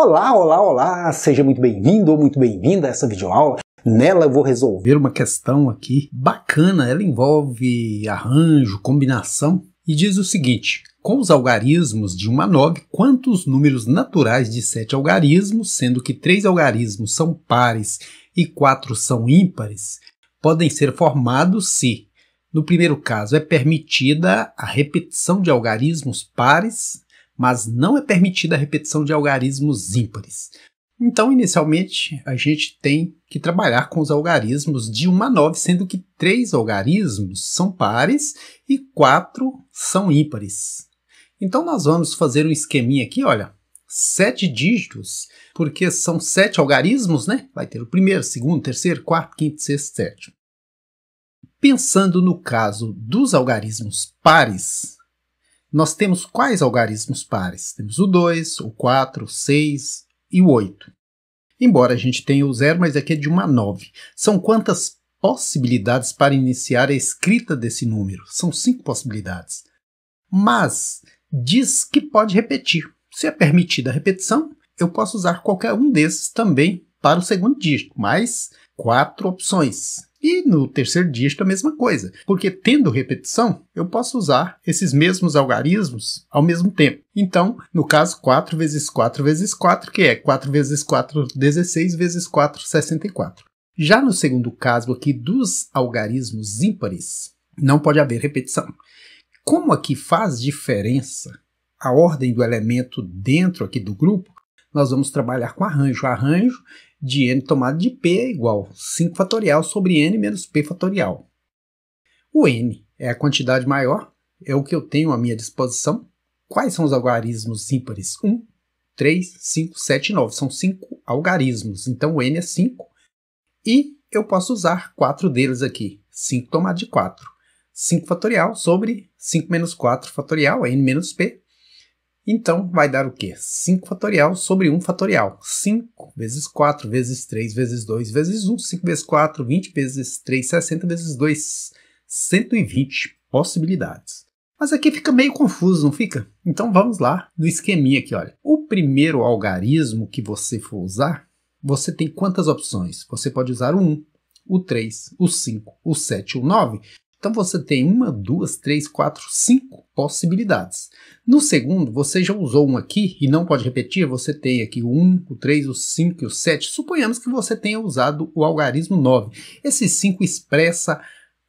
Olá, olá, olá! Seja muito bem-vindo ou muito bem-vinda a essa videoaula. Nela eu vou resolver uma questão aqui bacana, ela envolve arranjo, combinação e diz o seguinte: com os algarismos de 1 a 9, quantos números naturais de 7 algarismos, sendo que 3 algarismos são pares e 4 são ímpares, podem ser formados se, no primeiro caso, é permitida a repetição de algarismos pares mas não é permitida a repetição de algarismos ímpares. Então, inicialmente, a gente tem que trabalhar com os algarismos de 1 a 9, sendo que três algarismos são pares e quatro são ímpares. Então, nós vamos fazer um esqueminha aqui, olha, sete dígitos, porque são sete algarismos, né? Vai ter o primeiro, segundo, terceiro, quarto, quinto, sexto, sétimo. Pensando no caso dos algarismos pares, nós temos quais algarismos pares? Temos o 2, o 4, o 6 e o 8. Embora a gente tenha o 0, mas aqui é, é de uma 9. São quantas possibilidades para iniciar a escrita desse número? São 5 possibilidades. Mas diz que pode repetir. Se é permitida a repetição, eu posso usar qualquer um desses também para o segundo dígito, mais quatro opções. E no terceiro dígito a mesma coisa, porque tendo repetição, eu posso usar esses mesmos algarismos ao mesmo tempo. Então, no caso, 4 vezes 4 vezes 4, que é 4 vezes 4, 16, vezes 4, 64. Já no segundo caso aqui dos algarismos ímpares, não pode haver repetição. Como aqui faz diferença a ordem do elemento dentro aqui do grupo, nós vamos trabalhar com arranjo. Arranjo de n tomado de p é igual a 5 fatorial sobre n menos p fatorial. O n é a quantidade maior, é o que eu tenho à minha disposição. Quais são os algarismos ímpares? 1, 3, 5, 7 e 9. São 5 algarismos, então o n é 5. E eu posso usar 4 deles aqui, 5 tomado de 4. 5 fatorial sobre 5 menos 4 fatorial, n menos p, então, vai dar o quê? 5 fatorial sobre 1 fatorial. 5 vezes 4 vezes 3 vezes 2 vezes 1. 5 vezes 4, 20 vezes 3, 60 vezes 2, 120 possibilidades. Mas aqui fica meio confuso, não fica? Então vamos lá no esqueminha aqui, olha. O primeiro algarismo que você for usar, você tem quantas opções? Você pode usar o 1, o 3, o 5, o 7, o 9. Então você tem uma, duas, três, quatro, cinco possibilidades. No segundo, você já usou um aqui e não pode repetir, você tem aqui o 1, o 3, o 5 e o 7. Suponhamos que você tenha usado o algarismo 9. Esse 5 expressa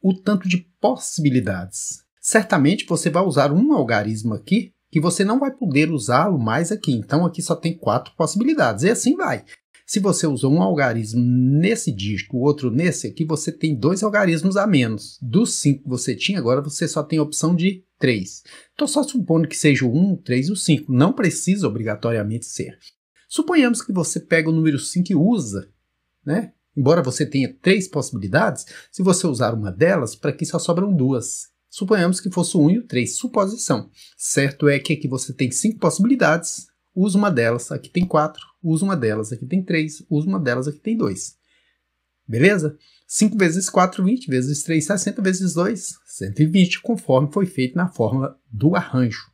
o tanto de possibilidades. Certamente você vai usar um algarismo aqui que você não vai poder usá-lo mais aqui. Então aqui só tem quatro possibilidades. E assim vai. Se você usou um algarismo nesse disco, outro nesse aqui, você tem dois algarismos a menos. Dos cinco que você tinha, agora você só tem a opção de 3. Estou só supondo que seja o 1, o 3 e o 5. Não precisa obrigatoriamente ser. Suponhamos que você pega o número 5 e usa, né? Embora você tenha três possibilidades, se você usar uma delas, para que só sobram duas. Suponhamos que fosse o 1 e o 3, suposição. Certo é que aqui você tem cinco possibilidades, usa uma delas, aqui tem quatro, usa uma delas, aqui tem três, usa uma delas, aqui tem dois. Beleza? 5 vezes 4, 20, vezes 3, 60, vezes 2, 120, conforme foi feito na fórmula do arranjo.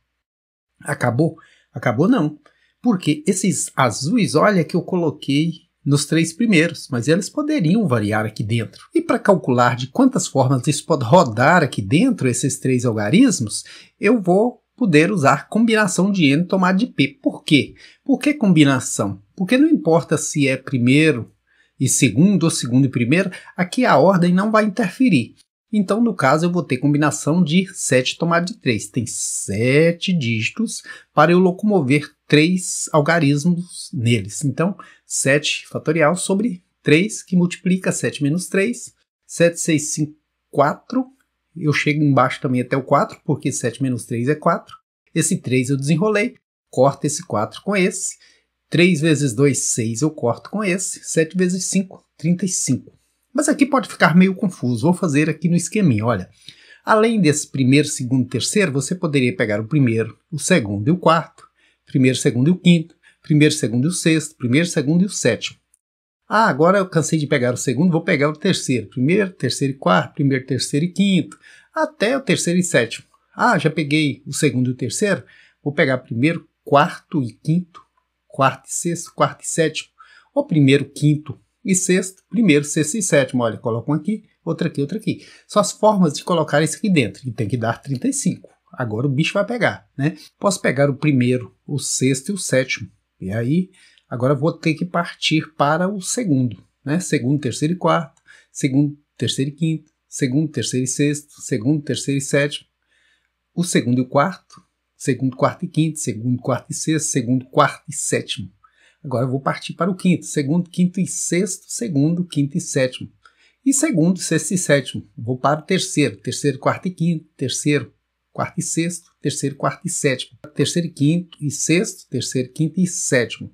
Acabou? Acabou não, porque esses azuis, olha que eu coloquei nos três primeiros, mas eles poderiam variar aqui dentro. E para calcular de quantas formas isso pode rodar aqui dentro, esses três algarismos, eu vou poder usar combinação de N tomada de P. Por quê? Por que combinação? Porque não importa se é primeiro e segundo ou segundo e primeiro, aqui a ordem não vai interferir. Então, no caso, eu vou ter combinação de 7 tomada de 3. Tem 7 dígitos para eu locomover 3 algarismos neles. Então, 7 fatorial sobre 3, que multiplica 7 menos 3. 7, 6, 5, 4 eu chego embaixo também até o 4, porque 7 menos 3 é 4. Esse 3 eu desenrolei, corto esse 4 com esse. 3 vezes 2, 6, eu corto com esse. 7 vezes 5, 35. Mas aqui pode ficar meio confuso, vou fazer aqui no esqueminha, olha. Além desse primeiro, segundo, e terceiro, você poderia pegar o primeiro, o segundo e o quarto, primeiro, segundo e o quinto, primeiro, segundo e o sexto, primeiro, segundo e o sétimo. Ah, agora eu cansei de pegar o segundo, vou pegar o terceiro. Primeiro, terceiro e quarto, primeiro, terceiro e quinto, até o terceiro e sétimo. Ah, já peguei o segundo e o terceiro, vou pegar primeiro, quarto e quinto, quarto e sexto, quarto e sétimo. Ou primeiro, quinto e sexto, primeiro, sexto e sétimo. Olha, colocam aqui, outra aqui, outra aqui. São as formas de colocar isso aqui dentro, que tem que dar 35. Agora o bicho vai pegar, né? Posso pegar o primeiro, o sexto e o sétimo. E aí, Agora vou ter que partir para o segundo, né? Segundo, terceiro e quarto, segundo, terceiro e quinto, segundo, terceiro e sexto, segundo, terceiro e sétimo, o segundo e o quarto, segundo, quarto e quinto, segundo, quarto e sexto, segundo, quarto e sétimo. Agora eu vou partir para o quinto, segundo, quinto e sexto, segundo, quinto e sétimo. E segundo, sexto e sétimo. Vou para o terceiro, terceiro, quarto e quinto, terceiro, quarto e sexto, terceiro, quarto e sétimo, terceiro e quinto e sexto, terceiro, quinto e sétimo.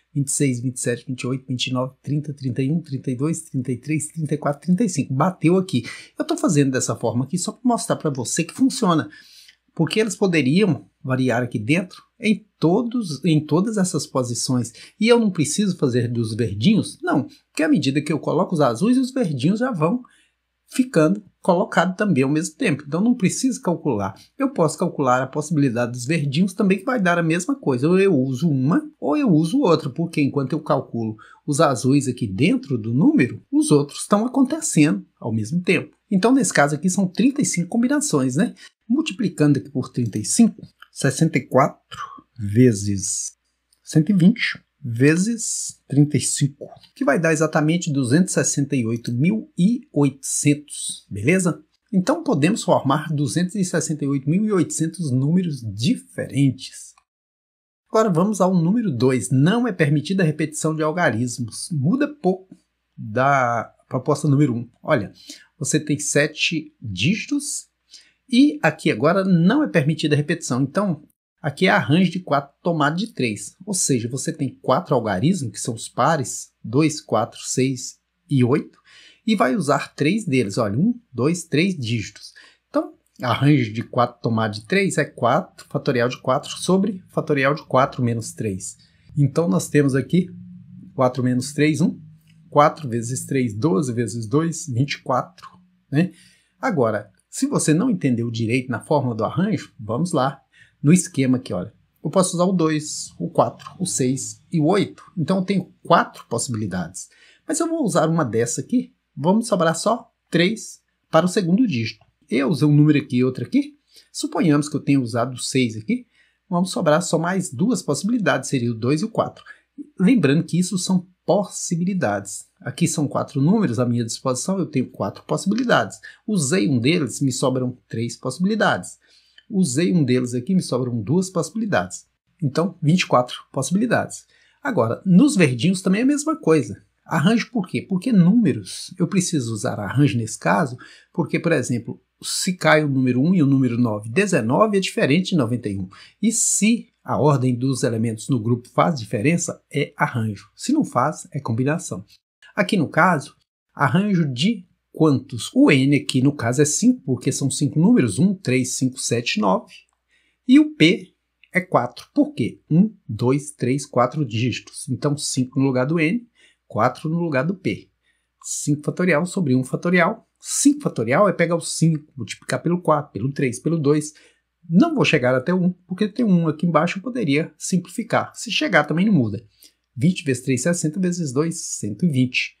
26, 27, 28, 29, 30, 31, 32, 33, 34, 35. Bateu aqui. Eu estou fazendo dessa forma aqui só para mostrar para você que funciona. Porque eles poderiam variar aqui dentro em, todos, em todas essas posições. E eu não preciso fazer dos verdinhos? Não, porque à medida que eu coloco os azuis, os verdinhos já vão ficando colocado também ao mesmo tempo. Então não precisa calcular. Eu posso calcular a possibilidade dos verdinhos também que vai dar a mesma coisa. Ou eu uso uma ou eu uso outra, porque enquanto eu calculo os azuis aqui dentro do número, os outros estão acontecendo ao mesmo tempo. Então nesse caso aqui são 35 combinações, né? Multiplicando aqui por 35, 64 vezes 120 vezes 35, que vai dar exatamente 268.800, beleza? Então podemos formar 268.800 números diferentes. Agora vamos ao número 2. Não é permitida a repetição de algarismos. Muda pouco da proposta número 1. Um. Olha, você tem 7 dígitos e aqui agora não é permitida a repetição. Então, Aqui é arranjo de 4 tomado de 3, ou seja, você tem 4 algarismos, que são os pares, 2, 4, 6 e 8, e vai usar 3 deles, olha, 1, 2, 3 dígitos. Então, arranjo de 4 tomado de 3 é 4 fatorial de 4 sobre fatorial de 4 menos 3. Então, nós temos aqui 4 menos 3, 1, 4 vezes 3, 12 vezes 2, 24. Né? Agora, se você não entendeu direito na fórmula do arranjo, vamos lá no esquema aqui, olha. Eu posso usar o 2, o 4, o 6 e o 8. Então eu tenho quatro possibilidades. Mas eu vou usar uma dessa aqui. Vamos sobrar só 3 para o segundo dígito. Eu usei um número aqui e outro aqui. Suponhamos que eu tenha usado o 6 aqui. Vamos sobrar só mais duas possibilidades, seria o 2 e o 4. Lembrando que isso são possibilidades. Aqui são quatro números à minha disposição, eu tenho quatro possibilidades. Usei um deles, me sobram três possibilidades usei um deles aqui, me sobram duas possibilidades. Então, 24 possibilidades. Agora, nos verdinhos também é a mesma coisa. Arranjo por quê? Porque números. Eu preciso usar arranjo nesse caso, porque, por exemplo, se cai o número 1 e o número 9, 19 é diferente de 91. E se a ordem dos elementos no grupo faz diferença, é arranjo. Se não faz, é combinação. Aqui no caso, arranjo de quantos. O N aqui, no caso, é 5, porque são 5 números, 1, 3, 5, 7, 9. E o P é 4, por quê? 1, 2, 3, 4 dígitos. Então, 5 no lugar do N, 4 no lugar do P. 5 fatorial sobre 1 fatorial. 5 fatorial é pegar o 5, multiplicar pelo 4, pelo 3, pelo 2. Não vou chegar até 1, porque tem 1 aqui embaixo, eu poderia simplificar. Se chegar, também não muda. 20 vezes 3, 60, é vezes 2, 120.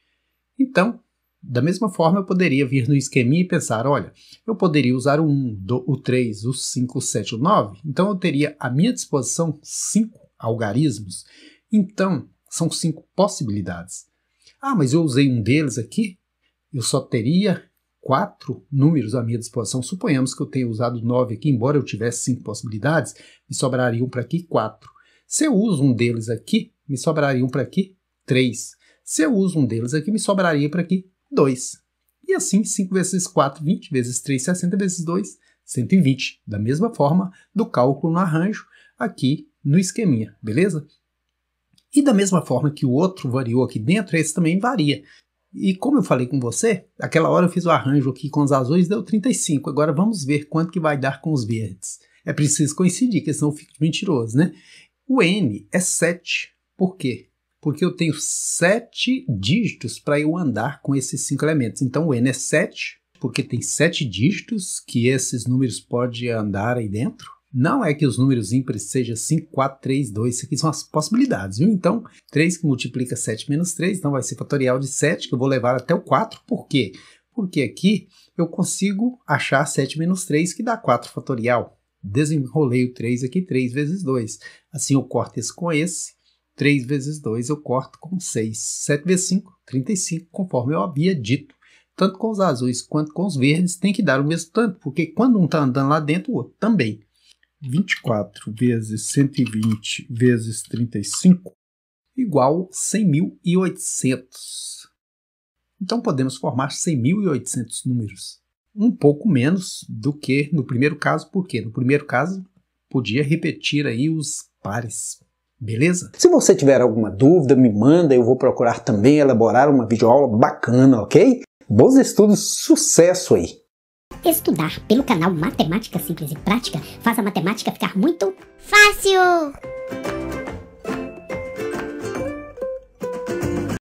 Então, da mesma forma, eu poderia vir no esqueminha e pensar: olha, eu poderia usar o 1, o 3, o 5, o 7, o 9. Então eu teria à minha disposição 5 algarismos. Então, são 5 possibilidades. Ah, mas eu usei um deles aqui? Eu só teria 4 números à minha disposição. Suponhamos que eu tenha usado 9 aqui, embora eu tivesse 5 possibilidades, me sobrariam para aqui 4. Se eu uso um deles aqui, me sobrariam para aqui 3. Se eu uso um deles aqui, me sobraria para aqui 2. E assim, 5 vezes 4, 20, vezes 3, 60, vezes 2, 120. Da mesma forma do cálculo no arranjo aqui no esqueminha, beleza? E da mesma forma que o outro variou aqui dentro, esse também varia. E como eu falei com você, aquela hora eu fiz o arranjo aqui com os azuis, deu 35. Agora vamos ver quanto que vai dar com os verdes. É preciso coincidir, que senão fica mentiroso, né? O N é 7. Por quê? porque eu tenho sete dígitos para eu andar com esses cinco elementos. Então o N é 7, porque tem sete dígitos que esses números podem andar aí dentro. Não é que os números ímpares sejam 5, 4, 3, 2, isso aqui são as possibilidades, viu? Então, 3 que multiplica 7 menos 3, então vai ser fatorial de 7, que eu vou levar até o 4, por quê? Porque aqui eu consigo achar 7 menos 3, que dá 4 fatorial. Desenrolei o 3 aqui, 3 vezes 2. Assim eu corto esse com esse, 3 vezes 2 eu corto com 6. 7 vezes 5, 35, conforme eu havia dito. Tanto com os azuis quanto com os verdes tem que dar o mesmo tanto, porque quando um está andando lá dentro, o outro também. 24 vezes 120 vezes 35 igual 100.800. Então podemos formar 100.800 números. Um pouco menos do que no primeiro caso, porque no primeiro caso podia repetir aí os pares. Beleza? Se você tiver alguma dúvida, me manda, eu vou procurar também elaborar uma videoaula bacana, ok? Bons estudos, sucesso aí! Estudar pelo canal Matemática Simples e Prática faz a matemática ficar muito fácil!